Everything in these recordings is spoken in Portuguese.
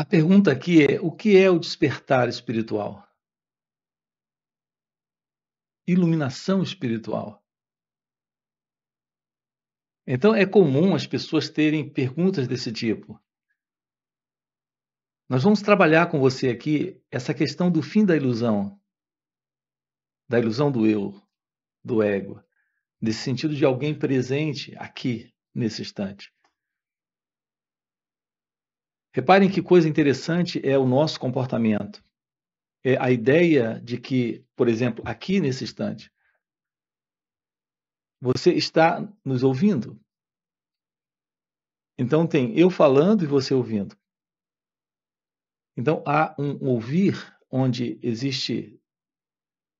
A pergunta aqui é: o que é o despertar espiritual? Iluminação espiritual. Então é comum as pessoas terem perguntas desse tipo. Nós vamos trabalhar com você aqui essa questão do fim da ilusão, da ilusão do eu, do ego, nesse sentido de alguém presente aqui, nesse instante. Reparem que coisa interessante é o nosso comportamento. É a ideia de que, por exemplo, aqui nesse instante, você está nos ouvindo. Então tem eu falando e você ouvindo. Então há um ouvir onde existe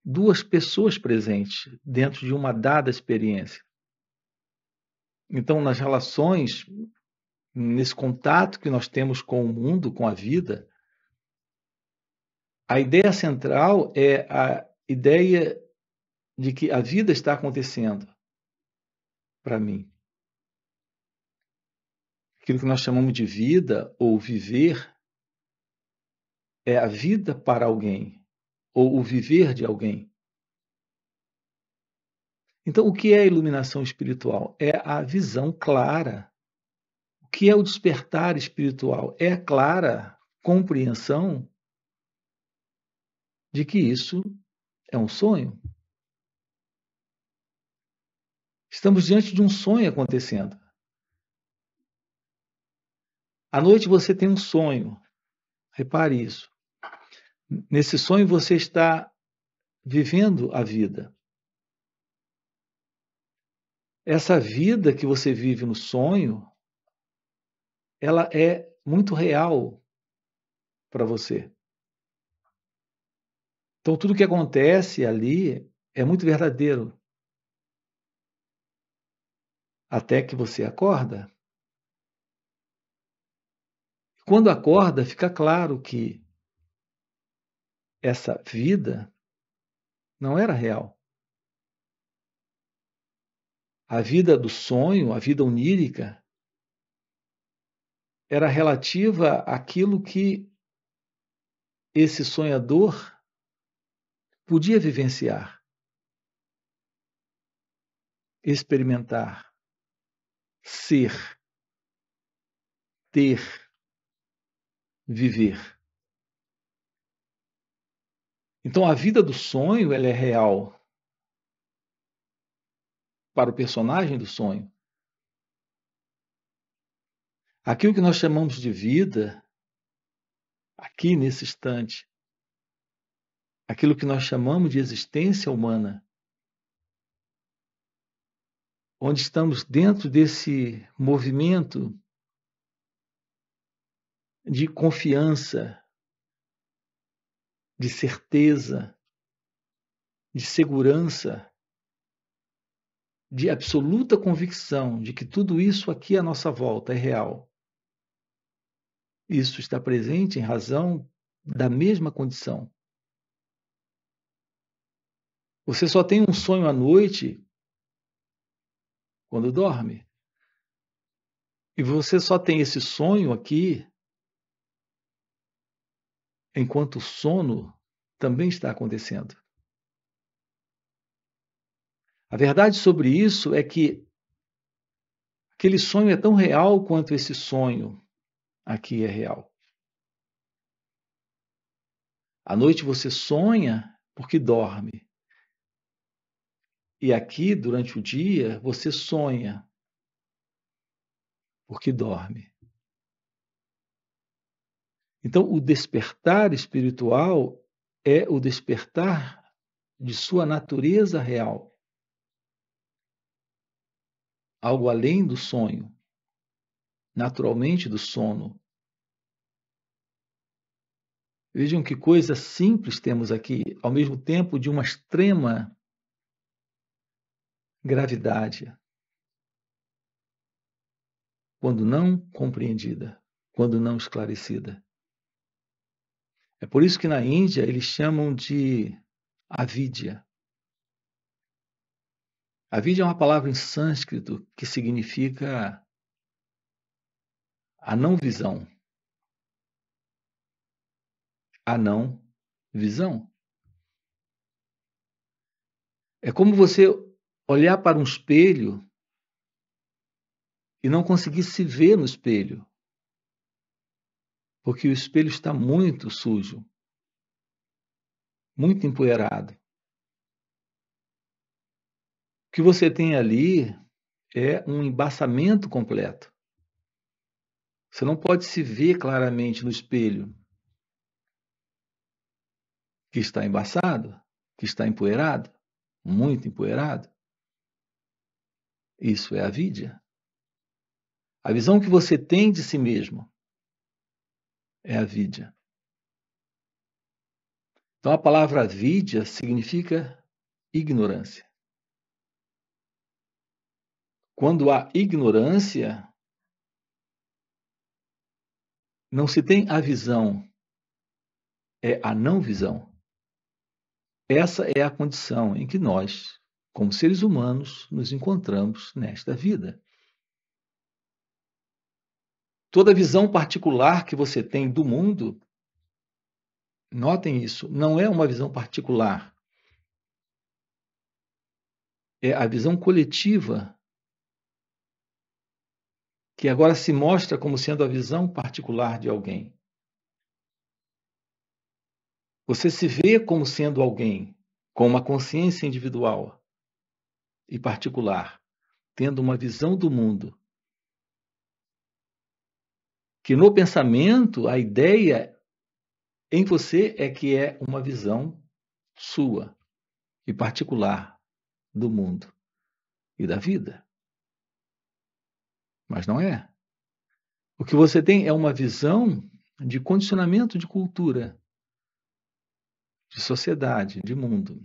duas pessoas presentes dentro de uma dada experiência. Então nas relações nesse contato que nós temos com o mundo, com a vida, a ideia central é a ideia de que a vida está acontecendo para mim. Aquilo que nós chamamos de vida ou viver é a vida para alguém ou o viver de alguém. Então, o que é iluminação espiritual? É a visão clara que é o despertar espiritual? É a clara compreensão de que isso é um sonho. Estamos diante de um sonho acontecendo. À noite você tem um sonho. Repare isso. Nesse sonho você está vivendo a vida. Essa vida que você vive no sonho ela é muito real para você. Então tudo que acontece ali é muito verdadeiro. Até que você acorda. Quando acorda, fica claro que essa vida não era real. A vida do sonho, a vida onírica, era relativa àquilo que esse sonhador podia vivenciar, experimentar, ser, ter, viver. Então a vida do sonho ela é real para o personagem do sonho, Aquilo que nós chamamos de vida, aqui nesse instante, aquilo que nós chamamos de existência humana, onde estamos dentro desse movimento de confiança, de certeza, de segurança, de absoluta convicção de que tudo isso aqui à nossa volta é real. Isso está presente em razão da mesma condição. Você só tem um sonho à noite quando dorme. E você só tem esse sonho aqui enquanto o sono também está acontecendo. A verdade sobre isso é que aquele sonho é tão real quanto esse sonho aqui é real. À noite você sonha porque dorme. E aqui, durante o dia, você sonha porque dorme. Então, o despertar espiritual é o despertar de sua natureza real algo além do sonho naturalmente do sono. Vejam que coisa simples temos aqui, ao mesmo tempo de uma extrema gravidade, quando não compreendida, quando não esclarecida. É por isso que na Índia eles chamam de avidya. Avidya é uma palavra em sânscrito que significa a não visão. A não visão. É como você olhar para um espelho e não conseguir se ver no espelho, porque o espelho está muito sujo, muito empoeirado. O que você tem ali é um embaçamento completo. Você não pode se ver claramente no espelho que está embaçado, que está empoeirado, muito empoeirado. Isso é a vidya. A visão que você tem de si mesmo é a vidya. Então a palavra vidya significa ignorância. Quando há ignorância, não se tem a visão, é a não visão. Essa é a condição em que nós, como seres humanos, nos encontramos nesta vida. Toda visão particular que você tem do mundo, notem isso, não é uma visão particular. É a visão coletiva que agora se mostra como sendo a visão particular de alguém. Você se vê como sendo alguém, com uma consciência individual e particular, tendo uma visão do mundo. Que no pensamento, a ideia em você é que é uma visão sua e particular do mundo e da vida mas não é. O que você tem é uma visão de condicionamento de cultura, de sociedade, de mundo.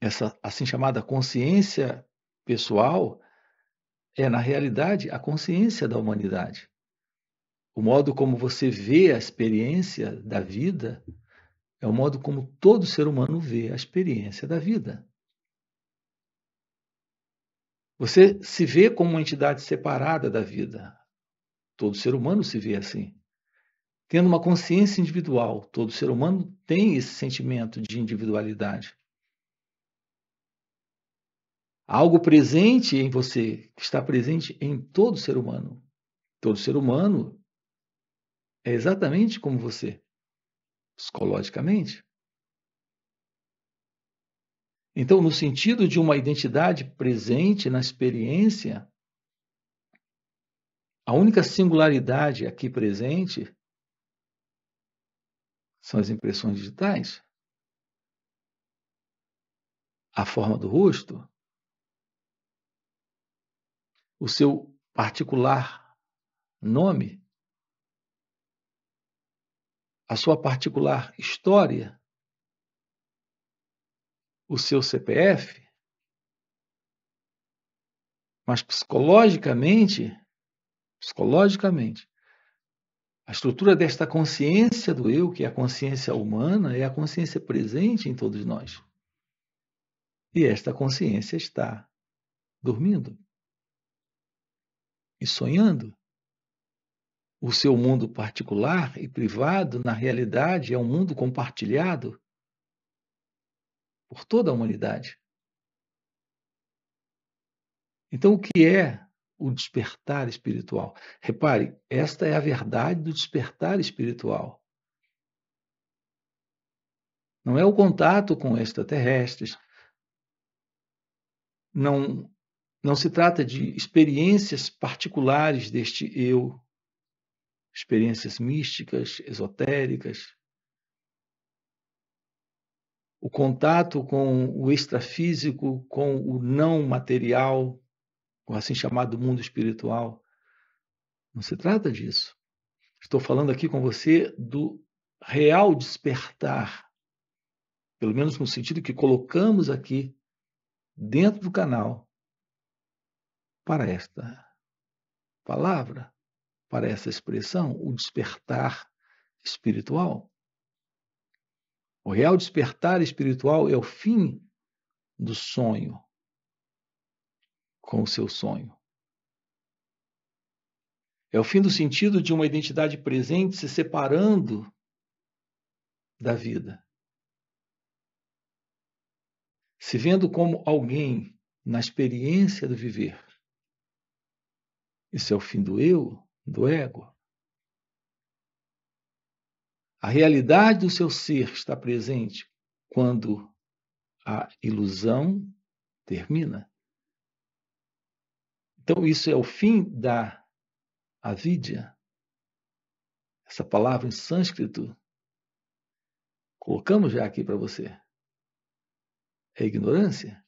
Essa assim chamada consciência pessoal é, na realidade, a consciência da humanidade. O modo como você vê a experiência da vida é o modo como todo ser humano vê a experiência da vida. Você se vê como uma entidade separada da vida. Todo ser humano se vê assim. Tendo uma consciência individual, todo ser humano tem esse sentimento de individualidade. Algo presente em você está presente em todo ser humano. Todo ser humano é exatamente como você, psicologicamente. Então, no sentido de uma identidade presente na experiência, a única singularidade aqui presente são as impressões digitais. A forma do rosto, o seu particular nome, a sua particular história o seu CPF, mas psicologicamente, psicologicamente, a estrutura desta consciência do eu, que é a consciência humana, é a consciência presente em todos nós. E esta consciência está dormindo e sonhando. O seu mundo particular e privado, na realidade, é um mundo compartilhado por toda a humanidade. Então, o que é o despertar espiritual? Repare, esta é a verdade do despertar espiritual. Não é o contato com extraterrestres. Não, não se trata de experiências particulares deste eu, experiências místicas, esotéricas o contato com o extrafísico, com o não material, com o assim chamado mundo espiritual. Não se trata disso. Estou falando aqui com você do real despertar, pelo menos no sentido que colocamos aqui dentro do canal para esta palavra, para essa expressão, o despertar espiritual. O real despertar espiritual é o fim do sonho com o seu sonho. É o fim do sentido de uma identidade presente se separando da vida. Se vendo como alguém na experiência do viver. Isso é o fim do eu, do ego. A realidade do seu ser está presente quando a ilusão termina. Então, isso é o fim da avidya, essa palavra em sânscrito. Colocamos já aqui para você. É ignorância.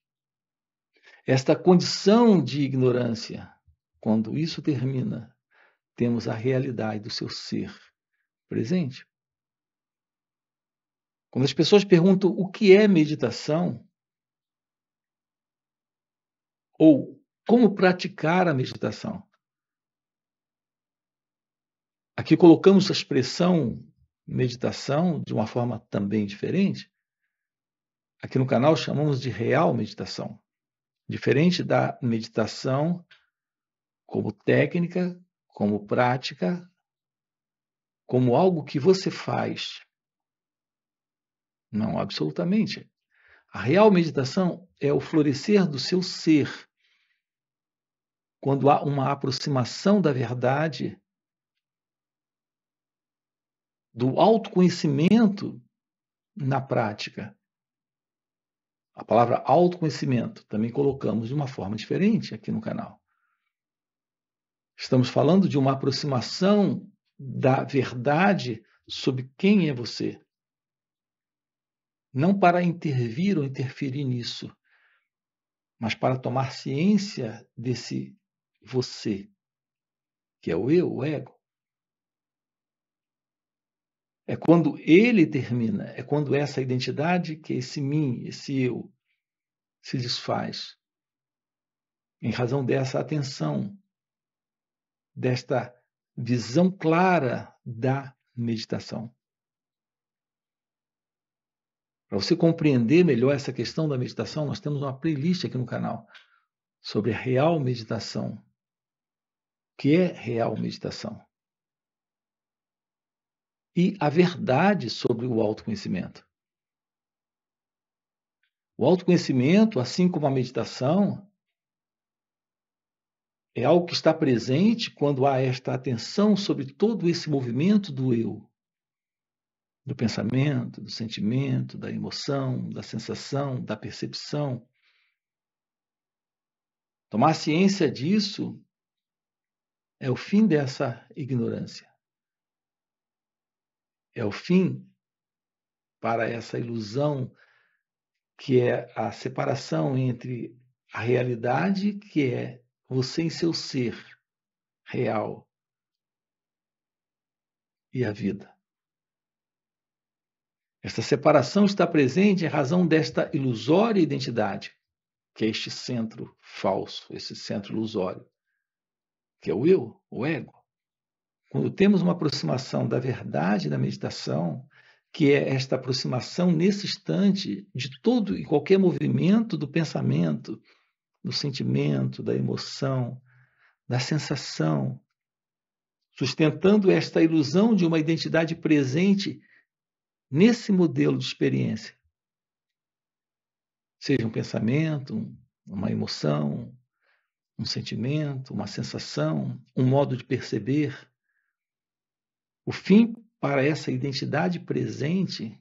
Esta condição de ignorância, quando isso termina, temos a realidade do seu ser presente. Quando as pessoas perguntam o que é meditação, ou como praticar a meditação, aqui colocamos a expressão meditação de uma forma também diferente. Aqui no canal chamamos de real meditação, diferente da meditação como técnica, como prática, como algo que você faz não, absolutamente. A real meditação é o florescer do seu ser. Quando há uma aproximação da verdade, do autoconhecimento na prática. A palavra autoconhecimento também colocamos de uma forma diferente aqui no canal. Estamos falando de uma aproximação da verdade sobre quem é você não para intervir ou interferir nisso, mas para tomar ciência desse você, que é o eu, o ego. É quando ele termina, é quando essa identidade, que é esse mim, esse eu, se desfaz. Em razão dessa atenção, desta visão clara da meditação. Para você compreender melhor essa questão da meditação, nós temos uma playlist aqui no canal sobre a real meditação. O que é real meditação? E a verdade sobre o autoconhecimento. O autoconhecimento, assim como a meditação, é algo que está presente quando há esta atenção sobre todo esse movimento do eu do pensamento, do sentimento, da emoção, da sensação, da percepção. Tomar ciência disso é o fim dessa ignorância. É o fim para essa ilusão que é a separação entre a realidade, que é você em seu ser real, e a vida. Esta separação está presente em razão desta ilusória identidade, que é este centro falso, esse centro ilusório, que é o eu, o ego. Quando temos uma aproximação da verdade da meditação, que é esta aproximação nesse instante de todo e qualquer movimento do pensamento, do sentimento, da emoção, da sensação, sustentando esta ilusão de uma identidade presente nesse modelo de experiência. Seja um pensamento, uma emoção, um sentimento, uma sensação, um modo de perceber. O fim para essa identidade presente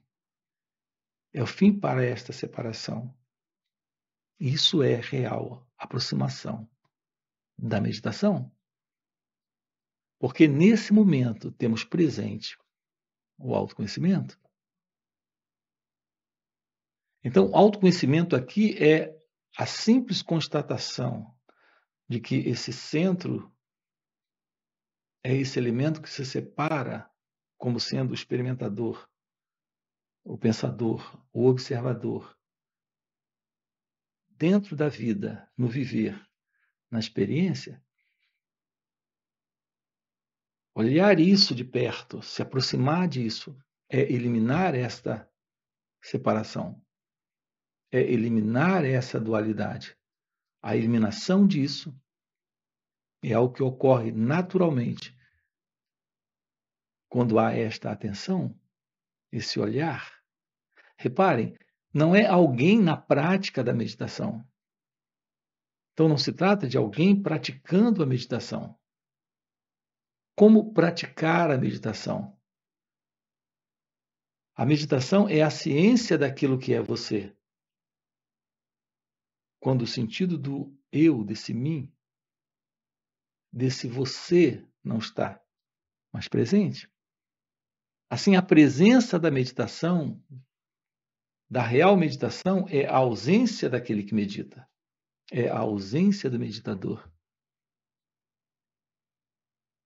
é o fim para esta separação. Isso é real aproximação da meditação. Porque nesse momento temos presente o autoconhecimento. Então, autoconhecimento aqui é a simples constatação de que esse centro é esse elemento que se separa como sendo o experimentador, o pensador, o observador. Dentro da vida, no viver, na experiência, olhar isso de perto, se aproximar disso, é eliminar esta separação é eliminar essa dualidade. A eliminação disso é o que ocorre naturalmente quando há esta atenção, esse olhar. Reparem, não é alguém na prática da meditação. Então não se trata de alguém praticando a meditação. Como praticar a meditação? A meditação é a ciência daquilo que é você. Quando o sentido do eu, desse mim, desse você não está mais presente. Assim, a presença da meditação, da real meditação, é a ausência daquele que medita, é a ausência do meditador.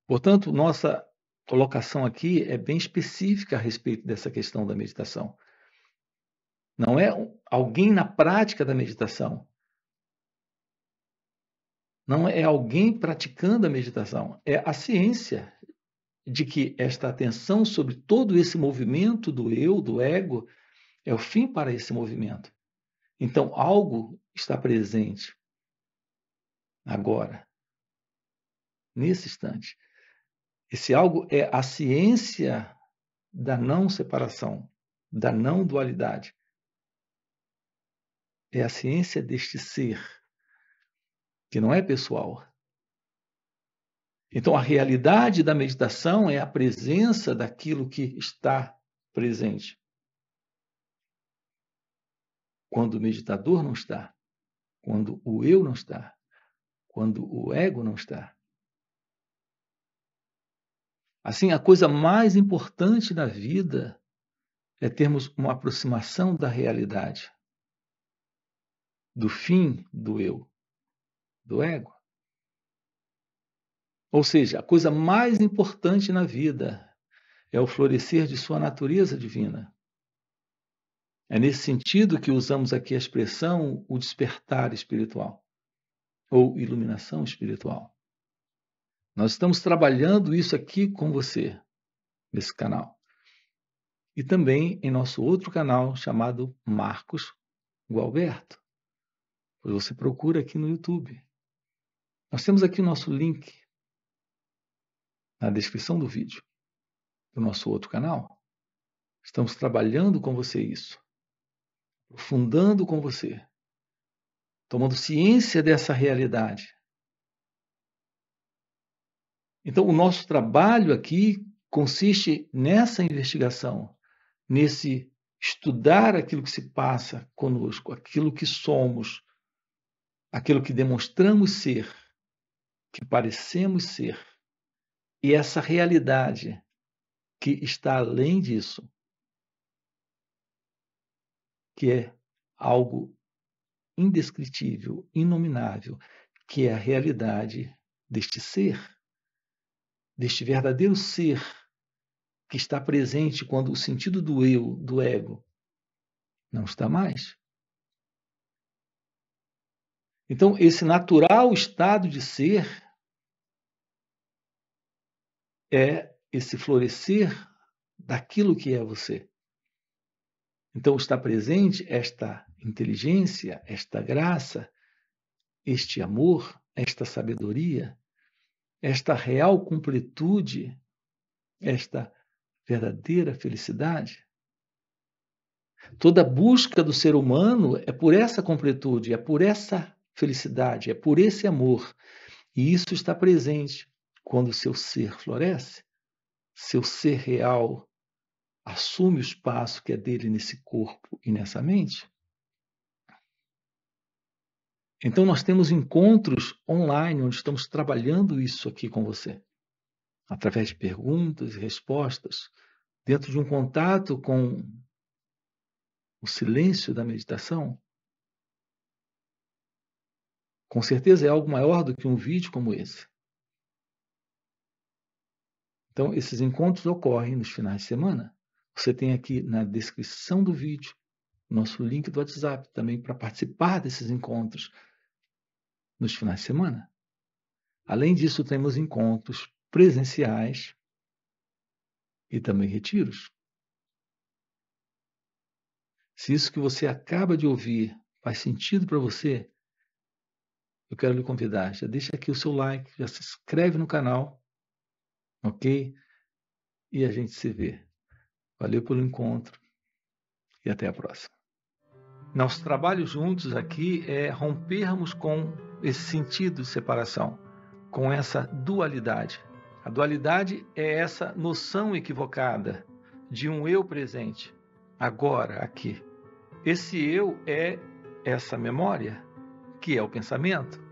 Portanto, nossa colocação aqui é bem específica a respeito dessa questão da meditação. Não é alguém na prática da meditação, não é alguém praticando a meditação, é a ciência de que esta atenção sobre todo esse movimento do eu, do ego, é o fim para esse movimento. Então, algo está presente agora, nesse instante. Esse algo é a ciência da não separação, da não dualidade. É a ciência deste ser que não é pessoal. Então, a realidade da meditação é a presença daquilo que está presente. Quando o meditador não está, quando o eu não está, quando o ego não está. Assim, a coisa mais importante na vida é termos uma aproximação da realidade, do fim do eu do ego. Ou seja, a coisa mais importante na vida é o florescer de sua natureza divina. É nesse sentido que usamos aqui a expressão o despertar espiritual ou iluminação espiritual. Nós estamos trabalhando isso aqui com você, nesse canal. E também em nosso outro canal chamado Marcos Gualberto. Você procura aqui no YouTube. Nós temos aqui o nosso link na descrição do vídeo do nosso outro canal. Estamos trabalhando com você isso, fundando com você, tomando ciência dessa realidade. Então, o nosso trabalho aqui consiste nessa investigação, nesse estudar aquilo que se passa conosco, aquilo que somos, aquilo que demonstramos ser que parecemos ser e essa realidade que está além disso, que é algo indescritível, inominável, que é a realidade deste ser, deste verdadeiro ser que está presente quando o sentido do eu, do ego, não está mais. Então, esse natural estado de ser é esse florescer daquilo que é você. Então está presente esta inteligência, esta graça, este amor, esta sabedoria, esta real completude, esta verdadeira felicidade. Toda busca do ser humano é por essa completude, é por essa felicidade, é por esse amor. E isso está presente quando seu ser floresce, seu ser real assume o espaço que é dele nesse corpo e nessa mente. Então, nós temos encontros online onde estamos trabalhando isso aqui com você, através de perguntas e respostas, dentro de um contato com o silêncio da meditação. Com certeza é algo maior do que um vídeo como esse. Então, esses encontros ocorrem nos finais de semana. Você tem aqui na descrição do vídeo nosso link do WhatsApp também para participar desses encontros nos finais de semana. Além disso, temos encontros presenciais e também retiros. Se isso que você acaba de ouvir faz sentido para você, eu quero lhe convidar, já deixa aqui o seu like, já se inscreve no canal Ok? E a gente se vê. Valeu pelo encontro e até a próxima. Nosso trabalho juntos aqui é rompermos com esse sentido de separação, com essa dualidade. A dualidade é essa noção equivocada de um eu presente, agora, aqui. Esse eu é essa memória, que é o pensamento.